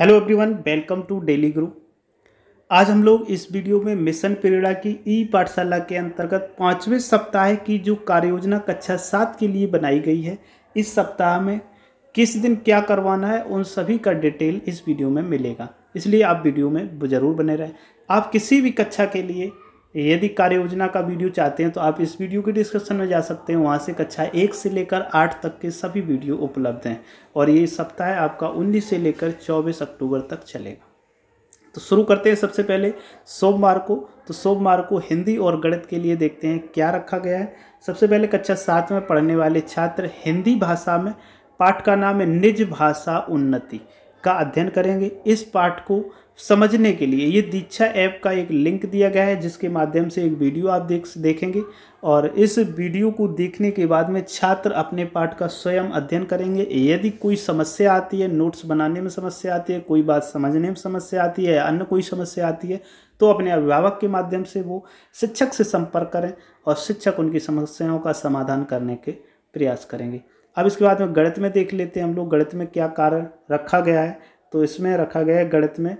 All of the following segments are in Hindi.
hello everyone welcome to daily group आज हम लोग इस वीडियो में मिशन पीरियडा की ई पाठशाला के अंतर्गत पाँचवें सप्ताह की जो कार्य योजना कक्षा सात के लिए बनाई गई है इस सप्ताह में किस दिन क्या करवाना है उन सभी का डिटेल इस वीडियो में मिलेगा इसलिए आप वीडियो में ज़रूर बने रहें आप किसी भी कक्षा के लिए यदि कार्य योजना का वीडियो चाहते हैं तो आप इस वीडियो के डिस्क्रिप्शन में जा सकते हैं वहाँ से कक्षा एक से लेकर आठ तक के सभी वीडियो उपलब्ध हैं और ये सप्ताह आपका उन्नीस से लेकर चौबीस अक्टूबर तक चलेगा तो शुरू करते हैं सबसे पहले सोमवार को तो सोमवार को हिंदी और गणित के लिए देखते हैं क्या रखा गया है सबसे पहले कक्षा सात में पढ़ने वाले छात्र हिंदी भाषा में पाठ का नाम है निज भाषा उन्नति का अध्ययन करेंगे इस पाठ को समझने के लिए ये दीक्षा ऐप का एक लिंक दिया गया है जिसके माध्यम से एक वीडियो आप देख देखेंगे और इस वीडियो को देखने के बाद में छात्र अपने पाठ का स्वयं अध्ययन करेंगे यदि कोई समस्या आती है नोट्स बनाने में समस्या आती है कोई बात समझने में समस्या आती है अन्य कोई समस्या आती है तो अपने अभिभावक के माध्यम से वो शिक्षक से संपर्क करें और शिक्षक उनकी समस्याओं का समाधान करने के प्रयास करेंगे अब इसके बाद में गणित में देख लेते हैं हम लोग गणित में क्या कार्य रखा गया है तो इसमें रखा गया है गणित में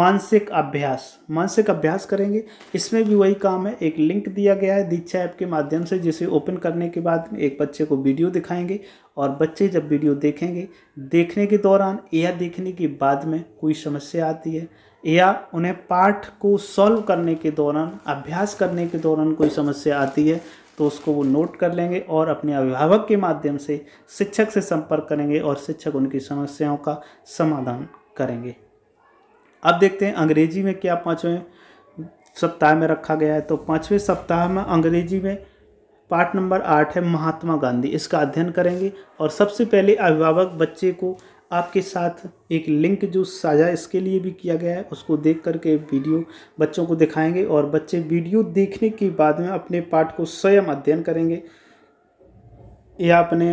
मानसिक अभ्यास मानसिक अभ्यास करेंगे इसमें भी वही काम है एक लिंक दिया गया है दीक्षा ऐप के माध्यम से जिसे ओपन करने के बाद में एक बच्चे को वीडियो दिखाएंगे और बच्चे जब वीडियो देखेंगे देखने के दौरान या देखने के बाद में कोई समस्या आती है या उन्हें पाठ को सॉल्व करने के दौरान अभ्यास करने के दौरान कोई समस्या आती है तो उसको वो नोट कर लेंगे और अपने अभिभावक के माध्यम से शिक्षक से संपर्क करेंगे और शिक्षक उनकी समस्याओं का समाधान करेंगे अब देखते हैं अंग्रेजी में क्या पाँचवें सप्ताह में रखा गया है तो पाँचवें सप्ताह में अंग्रेजी में पाठ नंबर आठ है महात्मा गांधी इसका अध्ययन करेंगे और सबसे पहले अभिभावक बच्चे को आपके साथ एक लिंक जो साझा इसके लिए भी किया गया है उसको देख करके वीडियो बच्चों को दिखाएंगे और बच्चे वीडियो देखने के बाद में अपने पाठ को स्वयं अध्ययन करेंगे या अपने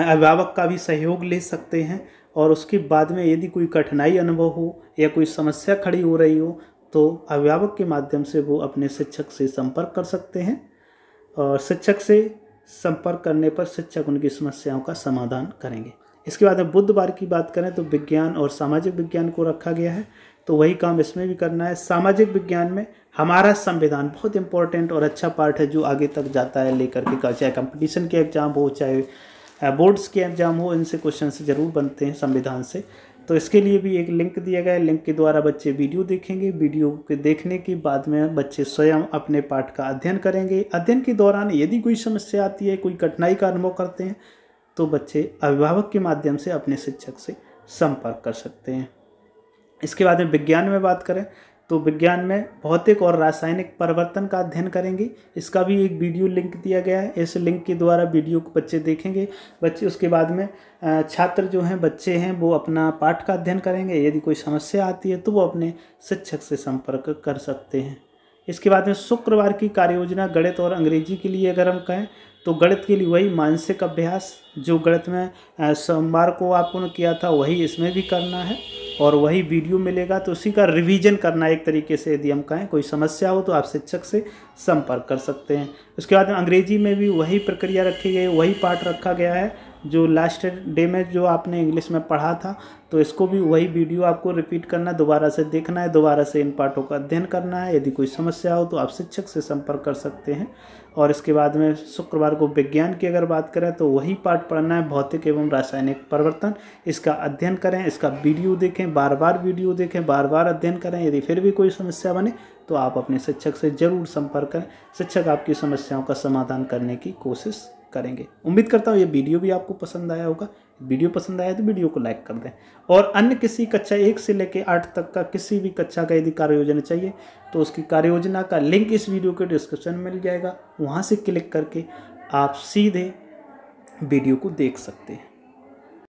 अभिभावक का भी सहयोग ले सकते हैं और उसके बाद में यदि कोई कठिनाई अनुभव हो या कोई समस्या खड़ी हो रही हो तो अभिभावक के माध्यम से वो अपने शिक्षक से संपर्क कर सकते हैं और शिक्षक से संपर्क करने पर शिक्षक उनकी समस्याओं का समाधान करेंगे इसके बाद में बुधवार की बात करें तो विज्ञान और सामाजिक विज्ञान को रखा गया है तो वही काम इसमें भी करना है सामाजिक विज्ञान में हमारा संविधान बहुत इंपॉर्टेंट और अच्छा पार्ट है जो आगे तक जाता है लेकर के चाहे कंपटीशन के एग्जाम हो चाहे बोर्ड्स के एग्जाम हो इनसे क्वेश्चन ज़रूर बनते हैं संविधान से तो इसके लिए भी एक लिंक दिया गया है लिंक के द्वारा बच्चे वीडियो देखेंगे वीडियो के देखने के बाद में बच्चे स्वयं अपने पाठ का अध्ययन करेंगे अध्ययन के दौरान यदि कोई समस्या आती है कोई कठिनाई का अनुभव करते हैं तो बच्चे अभिभावक के माध्यम से अपने शिक्षक से संपर्क कर सकते हैं इसके बाद में विज्ञान में बात करें तो विज्ञान में भौतिक और रासायनिक परिवर्तन का अध्ययन करेंगे इसका भी एक वीडियो लिंक दिया गया है इस लिंक के द्वारा वीडियो को बच्चे देखेंगे बच्चे उसके बाद में छात्र जो हैं बच्चे हैं वो अपना पाठ का अध्ययन करेंगे यदि कोई समस्या आती है तो वो अपने शिक्षक से संपर्क कर सकते हैं इसके बाद में शुक्रवार की कार्य योजना गणित और अंग्रेजी के लिए अगर हम कहें तो गणित के लिए वही मानसिक अभ्यास जो गणित में सोमवार को आपने किया था वही इसमें भी करना है और वही वीडियो मिलेगा तो उसी का रिवीजन करना एक तरीके से यदि हम कहें कोई समस्या हो तो आप शिक्षक से संपर्क कर सकते हैं उसके बाद अंग्रेजी में भी वही प्रक्रिया रखी गई वही पाठ रखा गया है जो लास्ट डे में जो आपने इंग्लिश में पढ़ा था तो इसको भी वही वीडियो आपको रिपीट करना है दोबारा से देखना है दोबारा से इन पाठों का अध्ययन करना है यदि कोई समस्या हो तो आप शिक्षक से संपर्क कर सकते हैं और इसके बाद में शुक्रवार को विज्ञान की अगर बात करें तो वही पाठ पढ़ना है भौतिक एवं रासायनिक परिवर्तन इसका अध्ययन करें इसका वीडियो देखें बार बार वीडियो देखें बार बार अध्ययन करें यदि फिर भी कोई समस्या बने तो आप अपने शिक्षक से ज़रूर संपर्क करें शिक्षक आपकी समस्याओं का समाधान करने की कोशिश करेंगे उम्मीद करता हूँ ये वीडियो भी आपको पसंद आया होगा वीडियो पसंद आया तो वीडियो को लाइक कर दें और अन्य किसी कक्षा एक से लेकर आठ तक का किसी भी कक्षा का यदि कार्य योजना चाहिए तो उसकी कार्य योजना का लिंक इस वीडियो के डिस्क्रिप्शन में मिल जाएगा वहाँ से क्लिक करके आप सीधे वीडियो को देख सकते हैं